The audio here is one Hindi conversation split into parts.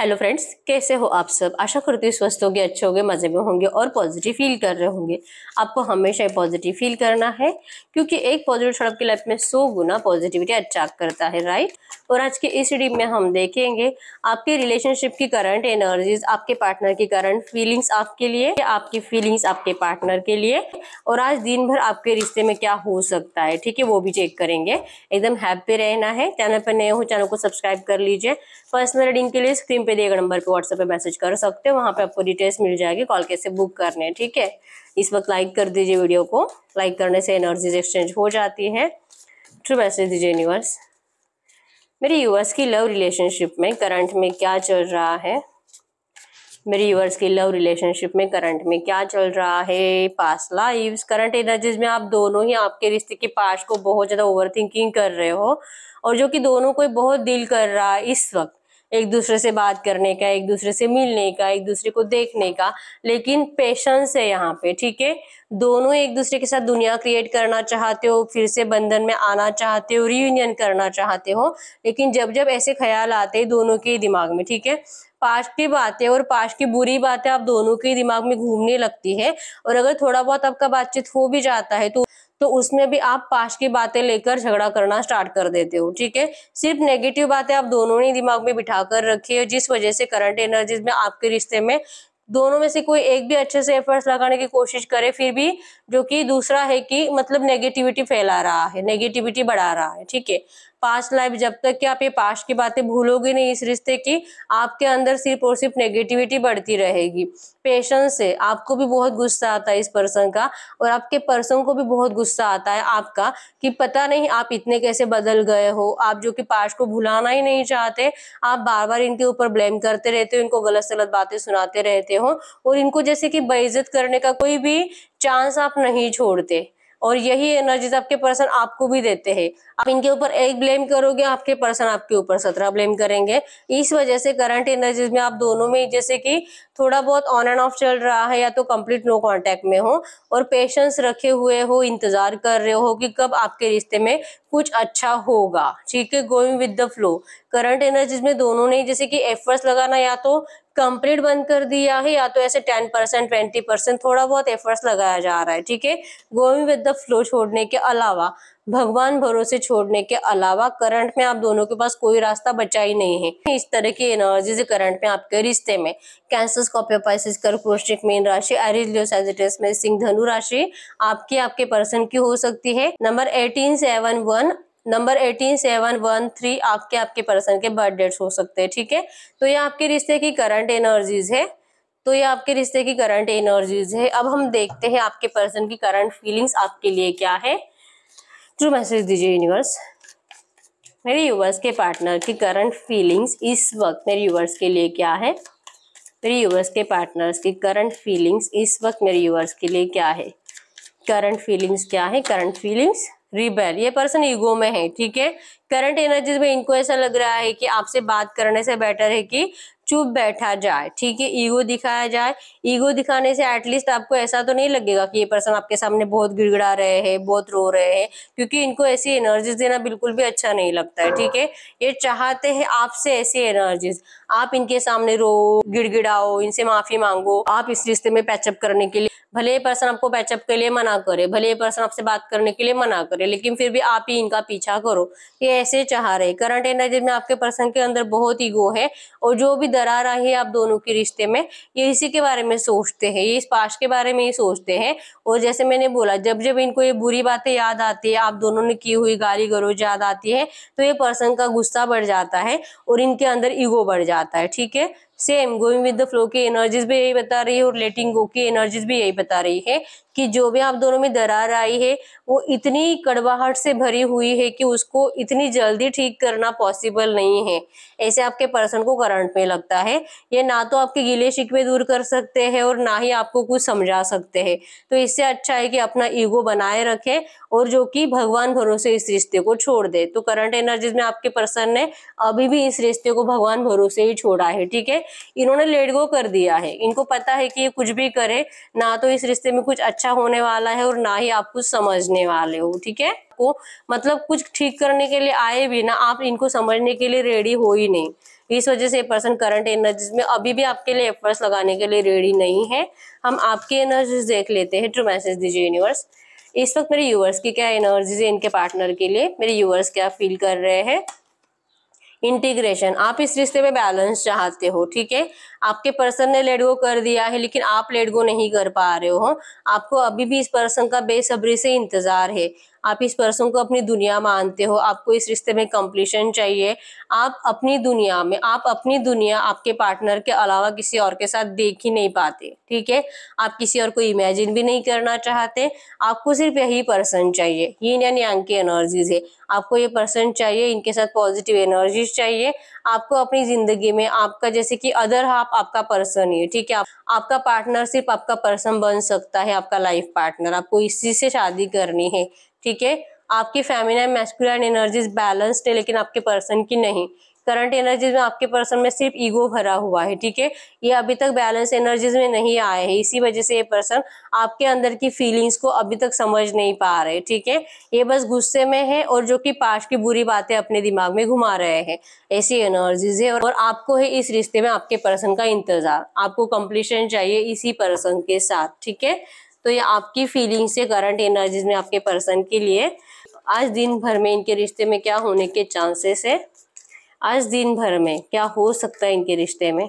हेलो फ्रेंड्स कैसे हो आप सब आशा करती हूँ स्वस्थ होगे अच्छे होगे मज़े में होंगे और पॉजिटिव फील कर रहे होंगे आपको हमेशा ही पॉजिटिव फील करना है क्योंकि एक पॉजिटिव शॉर्ट की लाइफ में सौ गुना पॉजिटिविटी अट्रैक्ट करता है राइट और आज के इस डीप में हम देखेंगे आपके रिलेशनशिप की करंट एनर्जीज आपके पार्टनर की करंट फीलिंग्स आपके लिए आपकी फीलिंग्स आपके पार्टनर के लिए और आज दिन भर आपके रिश्ते में क्या हो सकता है ठीक है वो भी चेक करेंगे एकदम हैप्पी रहना है चैनल पर नए हो चैनल को सब्सक्राइब कर लीजिए पर्सनल रीडिंग के लिए स्क्रीन पे दिए गए नंबर पे व्हाट्सएप पे मैसेज कर सकते हो वहाँ पे आपको डिटेल्स मिल जाएगी कॉल कैसे बुक करने हैं ठीक है इस वक्त लाइक कर दीजिए वीडियो को लाइक करने से एनर्जीज एक्सचेंज हो जाती है ट्रू मैसेज दीजिए यूनिवर्स मेरे यूवर्स की लव रिलेशनशिप में करंट में क्या चल रहा है मेरे यूवर्स की लव रिलेशनशिप में करंट में क्या चल रहा है पास लाइव करंट एनर्जीज में आप दोनों ही आपके रिश्ते के पास को बहुत ज़्यादा ओवर थिंकिंग कर रहे हो और जो कि दोनों को बहुत दिल कर रहा है इस वक्त एक दूसरे से बात करने का एक दूसरे से मिलने का एक दूसरे को देखने का लेकिन पेशेंस है यहाँ पे ठीक है दोनों एक दूसरे के साथ दुनिया क्रिएट करना चाहते हो फिर से बंधन में आना चाहते हो रियूनियन करना चाहते हो लेकिन जब जब ऐसे ख्याल आते हैं दोनों के दिमाग में ठीक है पास्ट की बातें और पास्ट की बुरी बातें आप दोनों के दिमाग में घूमने लगती है और अगर थोड़ा बहुत आपका बातचीत हो भी जाता है तो तो उसमें भी आप पास्ट की बातें लेकर झगड़ा करना स्टार्ट कर देते हो ठीक है सिर्फ नेगेटिव बातें आप दोनों ही दिमाग में बिठा कर रखी है जिस वजह से करंट एनर्जीज में आपके रिश्ते में दोनों में से कोई एक भी अच्छे से एफर्ट्स लगाने की कोशिश करे फिर भी जो कि दूसरा है कि मतलब नेगेटिविटी फैला रहा है नेगेटिविटी बढ़ा रहा है ठीक है पास्ट लाइफ जब तक कि आप ये पास्ट की बातें भूलोगे नहीं इस रिश्ते की आपके अंदर सिर्फ और सिर्फ नेगेटिविटी बढ़ती रहेगी पेशेंस से आपको भी बहुत गुस्सा आता है इस पर्सन का और आपके पर्सन को भी बहुत गुस्सा आता है आपका कि पता नहीं आप इतने कैसे बदल गए हो आप जो कि पास्ट को भुलाना ही नहीं चाहते आप बार बार इनके ऊपर ब्लेम करते रहते हो इनको गलत सलत बातें सुनाते रहते हो और इनको जैसे कि बेइज्जत करने का कोई भी चांस आप नहीं छोड़ते और यही एनर्जीज आपके पर्सन आपको भी देते हैं आप इनके ऊपर एक ब्लेम करोगे आपके पर्सन आपके ऊपर सत्रह ब्लेम करेंगे इस वजह से करंट एनर्जीज में आप दोनों में जैसे कि थोड़ा बहुत ऑन एंड ऑफ चल रहा है या तो कंप्लीट नो कांटेक्ट में हो और पेशेंस रखे हुए हो इंतजार कर रहे हो कि कब आपके रिश्ते में कुछ अच्छा होगा ठीक है going with the flow current energies में दोनों ने जैसे कि एफर्ट्स लगाना या तो कंप्लीट बंद कर दिया है या तो ऐसे टेन परसेंट ट्वेंटी परसेंट थोड़ा बहुत एफर्ट्स लगाया जा रहा है ठीक है गोइंग विद द फ्लो छोड़ने के अलावा भगवान भरोसे छोड़ने के अलावा करंट में आप दोनों के पास कोई रास्ता बचा ही नहीं है इस तरह की एनर्जीज करंट में आपके रिश्ते में कैंसर स्कॉर्पियो पाइसिस कर्कोष्टिक मेन राशि एरिजियो में सिंह धनु राशि आपकी आपके पर्सन की हो सकती है number eighteen seven one number eighteen seven one three आपके आपके पर्सन के बर्थ डेट्स हो सकते हैं ठीक है तो ये आपके रिश्ते की करंट एनर्जीज है तो ये आपके रिश्ते की करंट एनर्जीज है अब हम देखते हैं आपके पर्सन की करंट फीलिंग्स आपके लिए क्या है ट्रू मैसेज दीजिए यूनिवर्स मेरे यूवर्स के पार्टनर की करंट फीलिंग्स इस वक्त मेरे यूवर्स के लिए क्या है मेरे यूवर्स के पार्टनर्स की करंट फीलिंग्स इस वक्त मेरे यूवर्स के लिए क्या है करंट फीलिंग्स क्या है करंट फीलिंग्स रिबेल ये पर्सन ईगो में है ठीक है करंट एनर्जीज में इनको ऐसा लग रहा है कि आपसे बात करने से बेटर है कि चुप बैठा जाए ठीक है ईगो दिखाया जाए ईगो दिखाने से एटलीस्ट आपको ऐसा तो नहीं लगेगा कि ये पर्सन आपके सामने बहुत गिड़गिड़ा रहे हैं बहुत रो रहे हैं क्योंकि इनको ऐसी एनर्जीज देना बिल्कुल भी अच्छा नहीं लगता है ठीक है ये चाहते हैं आपसे ऐसी एनर्जीज आप इनके सामने रो गिड़गिड़ाओ इनसे माफी मांगो आप इस रिश्ते में पैचअप करने के लिए भले पर्सन आपको पैचअप के लिए मना करे भले पर्सन आपसे बात करने के लिए मना करे लेकिन फिर भी आप ही इनका पीछा करो ये पैसे चाह रहे करंट एनर्जी में आपके पर्सन के अंदर बहुत ईगो है और जो भी दरार आई है आप दोनों के रिश्ते में ये इसी के बारे में सोचते हैं ये इस पास के बारे में ही सोचते हैं और जैसे मैंने बोला जब जब इनको ये बुरी बातें याद आती है आप दोनों ने की हुई गाली गलोज याद आती है तो ये पर्सन का गुस्सा बढ़ जाता है और इनके अंदर ईगो बढ़ जाता है ठीक है same going with the flow की एनर्जीज भी यही बता रही है और लेटिंग गो की एनर्जीज भी यही बता रही है कि जो भी आप दोनों में दरार आई है वो इतनी कड़वाहट से भरी हुई है कि उसको इतनी जल्दी ठीक करना पॉसिबल नहीं है ऐसे आपके पर्सन को करंट में लगता है ये ना तो आपके गीले शिकवे दूर कर सकते हैं और ना ही आपको कुछ समझा सकते हैं तो इससे अच्छा है कि अपना ईगो बनाए रखे और जो कि भगवान भरोसे इस रिश्ते को छोड़ दे तो करंट एनर्जीज में आपके पर्सन ने अभी भी इस रिश्ते को भगवान भरोसे ही छोड़ा है ठीक है इन्होंने लेट गो कर दिया है इनको पता है कि ये कुछ भी करे ना तो इस रिश्ते में कुछ अच्छा होने वाला है और ना ही आप कुछ समझने वाले हो ठीक है को मतलब कुछ ठीक करने के लिए आए भी ना आप इनको समझने के लिए रेडी हो ही नहीं इस वजह से पर्सन करंट एनर्जीज में अभी भी आपके लिए एफर्ट्स लगाने के लिए रेडी नहीं है हम आपकी एनर्जीज देख लेते हैं ट्रू मैसेज दीजिए यूनिवर्स इस वक्त मेरे यूवर्स की क्या एनर्जीज है इनके पार्टनर के लिए मेरे यूवर्स क्या फील कर रहे हैं इंटीग्रेशन आप इस रिश्ते में बैलेंस चाहते हो ठीक है आपके पर्सन ने लेट गो कर दिया है लेकिन आप लेट गो नहीं कर पा रहे हो आपको अभी भी इस पर्सन का बेसब्री से इंतजार है आप इस पर्सन को अपनी दुनिया मानते हो आपको इस रिश्ते में कंप्लीशन चाहिए आप अपनी दुनिया में आप अपनी दुनिया आपके पार्टनर के अलावा किसी और के साथ देख ही नहीं पाते ठीक है आप किसी और को इमेजिन भी नहीं करना चाहते आपको सिर्फ यही पर्सन चाहिए yin एंड यांग की एनर्जीज है आपको ये पर्सन चाहिए इनके साथ पॉजिटिव एनर्जीज चाहिए आपको अपनी जिंदगी में आपका जैसे कि अदर हाफ आपका पर्सन ही ठीक है आप, आपका पार्टनर सिर्फ आपका पर्सन बन सकता है आपका लाइफ पार्टनर आपको इसी से शादी करनी है ठीक है आपकी फेमिनाइन मैस्कुलर एनर्जीज बैलेंस्ड है लेकिन आपके पर्सन की नहीं करंट एनर्जीज में आपके पर्सन में सिर्फ ईगो भरा हुआ है ठीक है ये अभी तक बैलेंस एनर्जीज में नहीं आए हैं इसी वजह से ये पर्सन आपके अंदर की फीलिंग्स को अभी तक समझ नहीं पा रहे ठीक है ये बस गुस्से में है और जो कि पास की बुरी बातें अपने दिमाग में घुमा रहे हैं ऐसी एनर्जीज है और आपको है इस रिश्ते में आपके पर्सन का इंतजार आपको कंप्लीशन चाहिए इसी पर्सन के साथ ठीक है तो ये आपकी फीलिंग से करंट एनर्जीज में आपके पर्सन के लिए आज दिन भर में इनके रिश्ते में क्या होने के चांसेस है आज दिन भर में क्या हो सकता है इनके रिश्ते में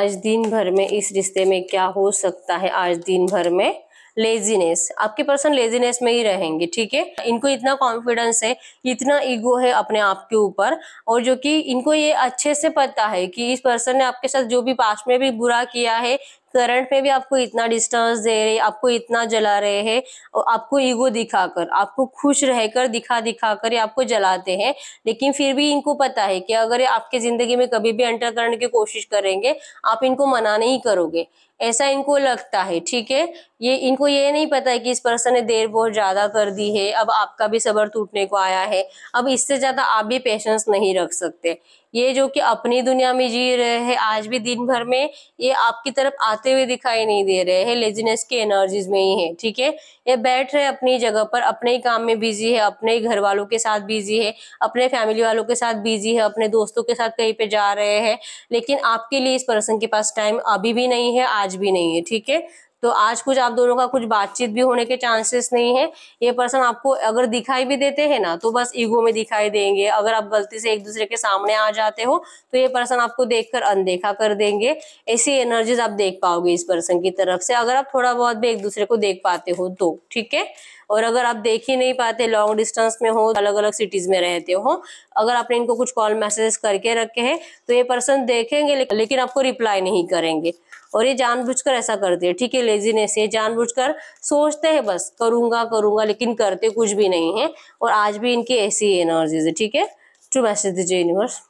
आज दिन भर में इस रिश्ते में क्या हो सकता है आज दिन भर में लेजीनेस आपके पर्सन लेजीनेस में ही रहेंगे ठीक है इनको इतना कॉन्फिडेंस है इतना ईगो है अपने आप के ऊपर और जो कि इनको ये अच्छे से पता है कि इस पर्सन ने आपके साथ जो भी पास में भी बुरा किया है करंट में भी आपको इतना डिस्टर्बेंस दे रहे आपको इतना जला रहे हैं और आपको ईगो दिखाकर आपको खुश रहकर दिखा दिखा कर आपको जलाते हैं लेकिन फिर भी इनको पता है कि अगर आपके जिंदगी में कभी भी एंटर करने की कोशिश करेंगे आप इनको मना नहीं करोगे ऐसा इनको लगता है ठीक है ये इनको ये नहीं पता है कि इस पर्सन ने देर बहुत ज़्यादा कर दी है अब आपका भी सबर टूटने को आया है अब इससे ज़्यादा आप भी पेशेंस नहीं रख सकते ये जो कि अपनी दुनिया में जी रहे हैं आज भी दिन भर में ये आपकी तरफ आते हुए दिखाई नहीं दे रहे हैं लेजीनेस के एनर्जीज में ही है ठीक है ये बैठ रहे अपनी जगह पर अपने ही काम में बिजी है अपने ही घर वालों के साथ बिजी है अपने फैमिली वालों के साथ बिजी है अपने दोस्तों के साथ कहीं पे जा रहे हैं लेकिन आपके लिए इस पर्सन के पास टाइम अभी भी नहीं है आज भी नहीं है ठीक है तो आज कुछ आप दोनों का कुछ बातचीत भी होने के चांसेस नहीं है ये पर्सन आपको अगर दिखाई भी देते हैं ना तो बस ईगो में दिखाई देंगे अगर आप गलती से एक दूसरे के सामने आ जाते हो तो ये पर्सन आपको देखकर अनदेखा कर देंगे ऐसी एनर्जीज आप देख पाओगे इस पर्सन की तरफ से अगर आप थोड़ा बहुत भी एक दूसरे को देख पाते हो तो ठीक है और अगर आप देख ही नहीं पाते लॉन्ग डिस्टेंस में हो अलग अलग सिटीज में रहते हो अगर आपने इनको कुछ कॉल मैसेजेस करके रखे हैं तो ये पर्सन देखेंगे लेकिन आपको रिप्लाई नहीं करेंगे और ये जानबूझकर ऐसा करते हैं ठीक है लेजीनेस ये जानबूझकर सोचते हैं बस करूंगा करूंगा लेकिन करते कुछ भी नहीं है और आज भी इनकी ऐसी एनर्जीज है ठीक है टू मैसेज दीजिए यूनिवर्स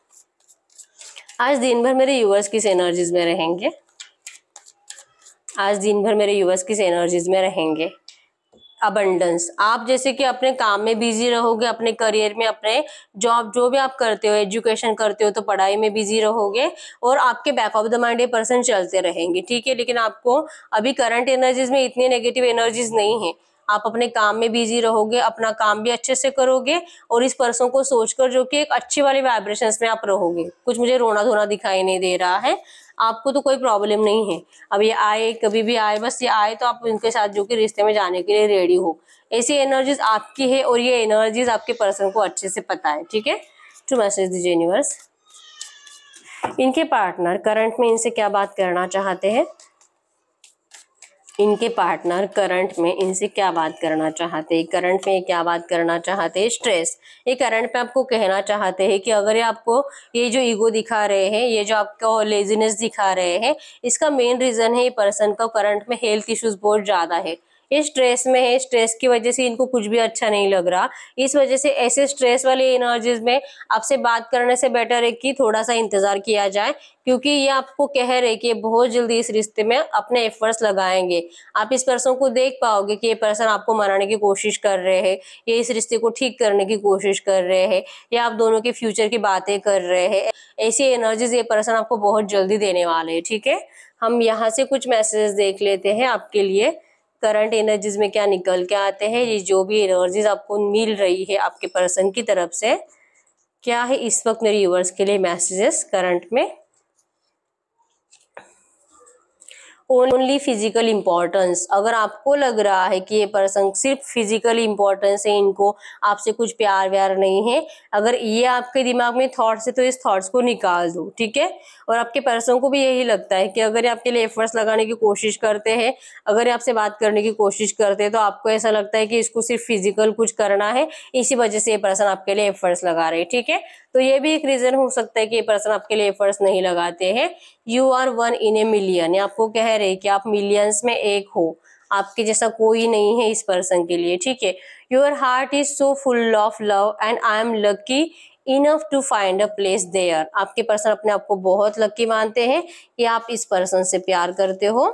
आज दिन भर मेरे यूवर्स किस एनर्जीज में रहेंगे आज दिन भर मेरे यूवर्स किस एनर्जीज में रहेंगे अबंडेंस आप जैसे कि अपने काम में बिजी रहोगे अपने करियर में अपने जॉब जो भी आप करते हो एजुकेशन करते हो तो पढ़ाई में बिजी रहोगे और आपके बैक ऑफ द माइंड ये पर्सन चलते रहेंगे ठीक है लेकिन आपको अभी करंट एनर्जीज में इतनी नेगेटिव एनर्जीज नहीं है आप अपने काम में बिजी रहोगे अपना काम भी अच्छे से करोगे और इस पर्सन को सोचकर जो कि एक अच्छी वाली वाइब्रेशन में आप रहोगे कुछ मुझे रोना धोना दिखाई नहीं दे रहा है आपको तो कोई प्रॉब्लम नहीं है अब ये आए कभी भी आए बस ये आए तो आप इनके साथ जो कि रिश्ते में जाने के लिए रेडी हो ऐसी एनर्जीज आपकी है और ये एनर्जीज आपके पर्सन को अच्छे से पता है ठीक है टू मैसेज दीजिए यूनिवर्स इनके पार्टनर करंट में इनसे क्या बात करना चाहते हैं इनके पार्टनर करंट में इनसे क्या बात करना चाहते हैं करंट में क्या बात करना चाहते हैं स्ट्रेस ये करंट में आपको कहना चाहते हैं कि अगर ये आपको ये जो ईगो दिखा रहे हैं ये जो आपको लेजीनेस दिखा रहे हैं इसका मेन रीजन है ये पर्सन का करंट में हेल्थ इश्यूज बहुत ज्यादा है ये स्ट्रेस में है स्ट्रेस की वजह से इनको कुछ भी अच्छा नहीं लग रहा इस वजह से ऐसे स्ट्रेस वाली एनर्जीज में आपसे बात करने से बेटर है कि थोड़ा सा इंतजार किया जाए क्योंकि ये आपको कह रहे कि बहुत जल्दी इस रिश्ते में अपने एफर्ट्स लगाएंगे आप इस पर्सन को देख पाओगे कि ये पर्सन आपको मनाने की कोशिश कर रहे हैं ये इस रिश्ते को ठीक करने की कोशिश कर रहे हैं या आप दोनों के फ्यूचर की बातें कर रहे हैं ऐसी एनर्जीज ये पर्सन आपको बहुत जल्दी देने वाले है ठीक है हम यहाँ से कुछ मैसेजेस देख लेते हैं आपके लिए करंट एनर्जीज में क्या निकल के आते हैं ये जो भी एनर्जीज आपको मिल रही है आपके पर्सन की तरफ से क्या है इस वक्त मेरे यूवर्स के लिए मैसेजेस करंट में ओनली फिजिकल इम्पोर्टेंस अगर आपको लग रहा है कि ये पर्सन सिर्फ फिजिकल इम्पोर्टेंस है इनको आपसे कुछ प्यार व्यार नहीं है अगर ये आपके दिमाग में थॉट्स है तो इस थॉट्स को निकाल दो ठीक है और आपके पर्सन को भी यही लगता है कि अगर ये आपके लिए एफर्ट्स लगाने की कोशिश करते हैं अगर ये आपसे बात करने की कोशिश करते हैं तो आपको ऐसा लगता है कि इसको सिर्फ फिजिकल कुछ करना है इसी वजह से ये पर्सन आपके लिए एफर्ट्स लगा रहे हैं ठीक है तो ये भी एक रीजन हो सकता है कि ये पर्सन आपके लिए एफर्ट्स नहीं लगाते हैं you are one in a million आपको कह रहे कि आप मिलियंस में एक हो आपके जैसा कोई नहीं है इस पर्सन के लिए ठीक है your heart is so full of love and I am lucky enough to find a place there आपके पर्सन अपने आप को बहुत लकी मानते हैं कि आप इस पर्सन से प्यार करते हो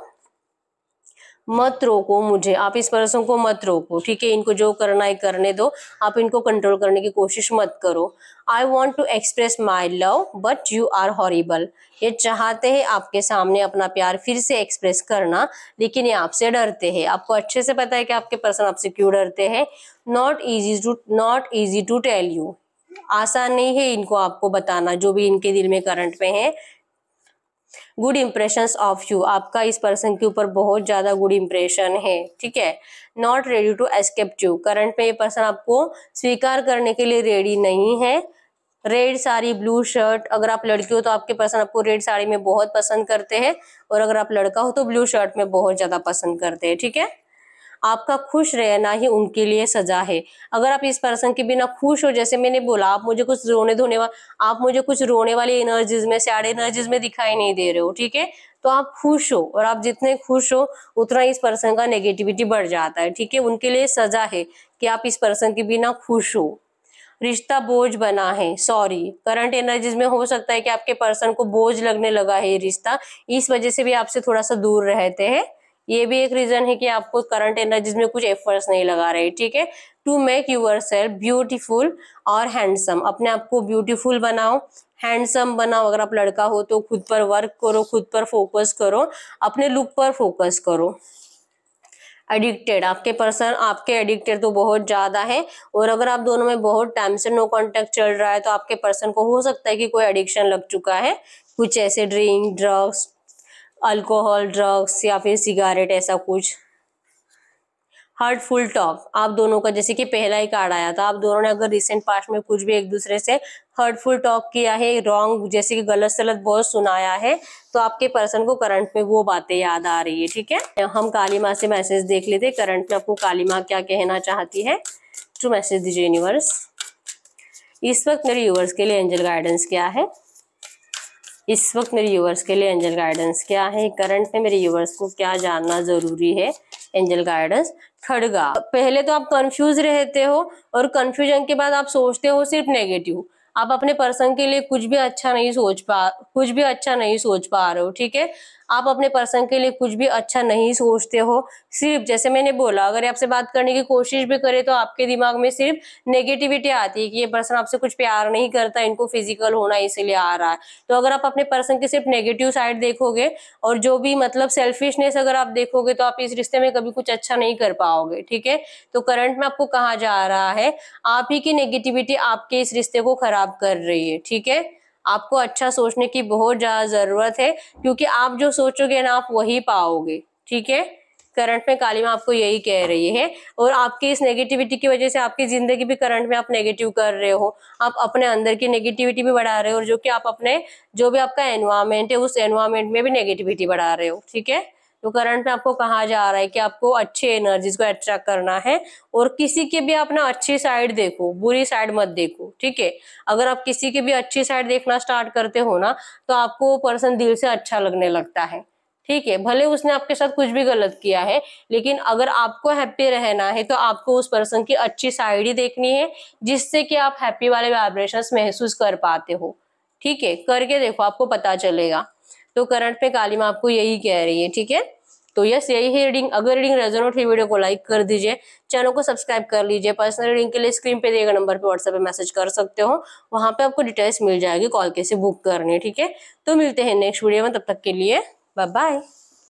मत रोको मुझे आप इस पर्सन को मत रोको ठीक है इनको जो करना है करने दो आप इनको कंट्रोल करने की कोशिश मत करो I want to express my love but you are horrible ये चाहते हैं आपके सामने अपना प्यार फिर से एक्सप्रेस करना लेकिन ये आपसे डरते हैं आपको अच्छे से पता है कि आपके पर्सन आपसे क्यों डरते हैं not easy to not easy to tell you आसान नहीं है इनको आपको बताना जो भी इनके दिल में करंट में है गुड इम्प्रेशन ऑफ यू आपका इस पर्सन के ऊपर बहुत ज़्यादा गुड इम्प्रेशन है ठीक है not ready to escape you current में ये पर्सन आपको स्वीकार करने के लिए रेडी नहीं है रेड साड़ी ब्लू शर्ट अगर आप लड़की हो तो आपके पर्सन आपको रेड साड़ी में बहुत पसंद करते हैं और अगर आप लड़का हो तो ब्लू शर्ट में बहुत ज़्यादा पसंद करते हैं ठीक है आपका खुश रहना ही उनके लिए सजा है अगर आप इस पर्सन के बिना खुश हो जैसे मैंने बोला आप मुझे कुछ रोने धोने वाला आप मुझे कुछ रोने वाली एनर्जीज में सैड एनर्जीज में दिखाई नहीं दे रहे हो ठीक है तो आप खुश हो और आप जितने खुश हो उतना इस पर्सन का नेगेटिविटी बढ़ जाता है ठीक है उनके लिए सजा है कि आप इस पर्सन के बिना खुश हो रिश्ता बोझ बना है सॉरी करंट एनर्जीज में हो सकता है कि आपके पर्सन को बोझ लगने लगा है ये रिश्ता इस वजह से भी आपसे थोड़ा सा दूर रहते हैं ये भी एक रीजन है कि आपको करंट एनर्जीज में कुछ एफर्ट्स नहीं लगा रहे ठीक है to make yourself beautiful और हैंडसम अपने आप को ब्यूटीफुल बनाओ हैंडसम बनाओ अगर आप लड़का हो तो खुद पर वर्क करो खुद पर फोकस करो अपने लुक पर फोकस करो एडिक्टेड आपके पर्सन आपके एडिक्टेड तो बहुत ज़्यादा है और अगर आप दोनों में बहुत टाइम से नो कॉन्टेक्ट चल रहा है तो आपके पर्सन को हो सकता है कि कोई एडिक्शन लग चुका है कुछ ऐसे ड्रिंक ड्रग्स अल्कोहल ड्रग्स या फिर सिगारेट ऐसा कुछ हर्टफुल टॉक आप दोनों का जैसे कि पहला ही कार्ड आया था आप दोनों ने अगर रिसेंट पास्ट में कुछ भी एक दूसरे से हर्टफुल टॉक किया है रॉन्ग जैसे कि गलत सलत बहुत सुनाया है तो आपके पर्सन को करंट में वो बातें याद आ रही है ठीक है हम काली माँ से मैसेज देख लेते करंट में आपको काली माँ क्या कहना चाहती है टू तो मैसेज दीजिए यूनिवर्स इस वक्त मेरे यूवर्स के लिए एंजल गाइडेंस क्या है इस वक्त मेरे यूवर्स के लिए एंजल गाइडेंस क्या है करंट में मेरे यूवर्स को क्या जानना ज़रूरी है एंजल गाइडेंस खड़गा पहले तो आप कंफ्यूज रहते हो और कंफ्यूजन के बाद आप सोचते हो सिर्फ नेगेटिव आप अपने पर्सन के लिए कुछ भी अच्छा नहीं सोच पा कुछ भी अच्छा नहीं सोच पा रहे हो ठीक है आप अपने पर्सन के लिए कुछ भी अच्छा नहीं सोचते हो सिर्फ जैसे मैंने बोला अगर आपसे बात करने की कोशिश भी करे तो आपके दिमाग में सिर्फ नेगेटिविटी आती है कि ये पर्सन आपसे कुछ प्यार नहीं करता इनको फिजिकल होना इसीलिए आ रहा है तो अगर आप अपने पर्सन की सिर्फ नेगेटिव साइड देखोगे और जो भी मतलब सेल्फिशनेस अगर आप देखोगे तो आप इस रिश्ते में कभी कुछ अच्छा नहीं कर पाओगे ठीक है तो करंट में आपको कहा जा रहा है आप ही की नेगेटिविटी आपके इस रिश्ते को खराब कर रही है ठीक है आपको अच्छा सोचने की बहुत ज़्यादा ज़रूरत है क्योंकि आप जो सोचोगे ना आप वही पाओगे ठीक है करंट में काली मैं आपको यही कह रही है और आपकी इस नेगेटिविटी की वजह से आपकी जिंदगी भी करंट में आप नेगेटिव कर रहे हो आप अपने अंदर की नेगेटिविटी भी बढ़ा रहे हो और जो कि आप अपने जो भी आपका एनवायरमेंट है उस एनवायरमेंट में भी नेगेटिविटी बढ़ा रहे हो ठीक है तो करंट में आपको कहा जा रहा है कि आपको अच्छे एनर्जीज को अट्रैक्ट करना है और किसी के भी अपना अच्छी साइड देखो बुरी साइड मत देखो ठीक है अगर आप किसी की भी अच्छी साइड देखना स्टार्ट करते हो ना तो आपको वो पर्सन दिल से अच्छा लगने लगता है ठीक है भले उसने आपके साथ कुछ भी गलत किया है लेकिन अगर आपको हैप्पी रहना है तो आपको उस पर्सन की अच्छी साइड ही देखनी है जिससे कि आप हैप्पी वाले वाइब्रेशन महसूस कर पाते हो ठीक है करके देखो आपको पता चलेगा तो करंट पे कालिमा आपको यही कह रही है ठीक है तो यस यही है रीडिंग अगर रीडिंग रेजोनेट है वीडियो को लाइक कर दीजिए चैनल को सब्सक्राइब कर लीजिए पर्सनल रीडिंग के लिए स्क्रीन पे दिएगा नंबर पे व्हाट्सएप पे मैसेज कर सकते हो वहां पे आपको डिटेल्स मिल जाएगी कॉल कैसे बुक करनी ठीक है तो मिलते हैं नेक्स्ट वीडियो में तब तक के लिए बाय बाय